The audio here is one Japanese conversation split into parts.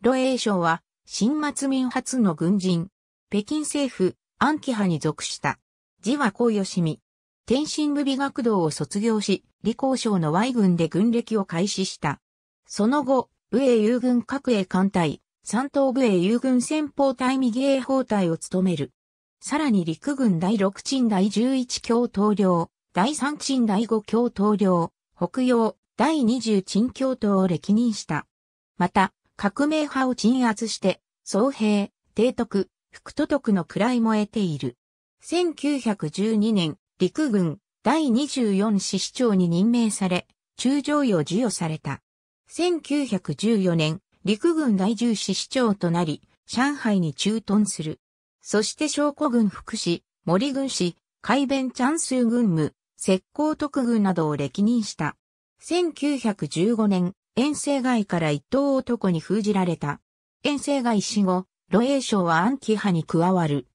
ロショ将は、新末民初の軍人、北京政府、暗記派に属した。字は高義美。天津部美学堂を卒業し、李光省の Y 軍で軍歴を開始した。その後、武衛友軍各衛艦隊、三等武衛友軍先方隊右衛砲隊を務める。さらに陸軍第六鎮第十一共統領、第三鎮第五共統領、北洋、第二十鎮教統を歴任した。また、革命派を鎮圧して、総兵、提督、副都督の位も得ている。1912年、陸軍第24師市長に任命され、中将位を授与された。1914年、陸軍第10師市長となり、上海に駐屯する。そして将古軍副士、森軍士、海弁チャンス軍務、石膏特軍などを歴任した。1915年、遠征外から一等男に封じられた。遠征外死後、露英省は安徽派に加わる。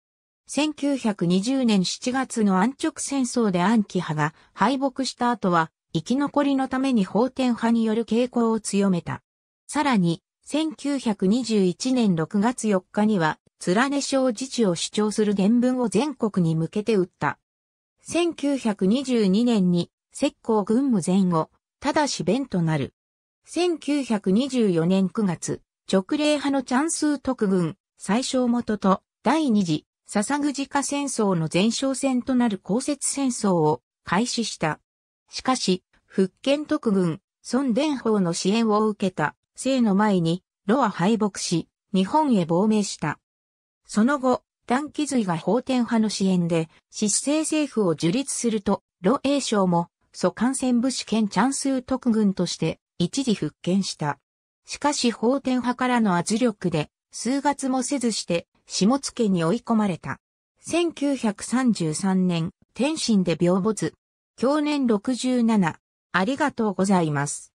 1920年7月の安直戦争で安徽派が敗北した後は、生き残りのために法典派による傾向を強めた。さらに、1921年6月4日には、貫根省自治を主張する原文を全国に向けて打った。1922年に、石膏軍務前後、ただし弁となる。1924年9月、直令派のチャンスー特軍、最小元と第二次、笹ぐじか戦争の前哨戦となる公設戦争を開始した。しかし、福建特軍、孫伝法の支援を受けた、生の前に、ロは敗北し、日本へ亡命した。その後、短期髄が法典派の支援で、失政政府を樹立すると、ロ英省も、蘇艦船武士兼チャンスー特軍として、一時復権した。しかし法典派からの圧力で、数月もせずして、下津に追い込まれた。1933年、天津で病没。去年67、ありがとうございます。